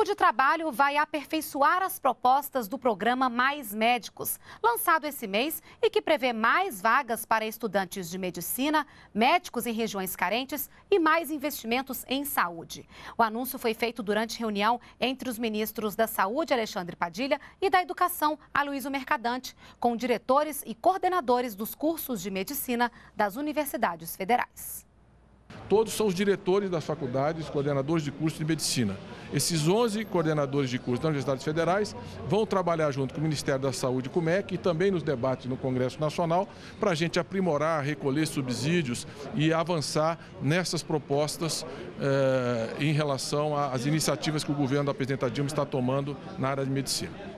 grupo de trabalho vai aperfeiçoar as propostas do programa Mais Médicos, lançado esse mês e que prevê mais vagas para estudantes de medicina, médicos em regiões carentes e mais investimentos em saúde. O anúncio foi feito durante reunião entre os ministros da Saúde, Alexandre Padilha, e da Educação, Aloysio Mercadante, com diretores e coordenadores dos cursos de medicina das universidades federais todos são os diretores das faculdades, coordenadores de curso de medicina. Esses 11 coordenadores de curso das universidades federais vão trabalhar junto com o Ministério da Saúde e com o MEC e também nos debates no Congresso Nacional para a gente aprimorar, recolher subsídios e avançar nessas propostas eh, em relação às iniciativas que o governo da presidenta Dilma está tomando na área de medicina.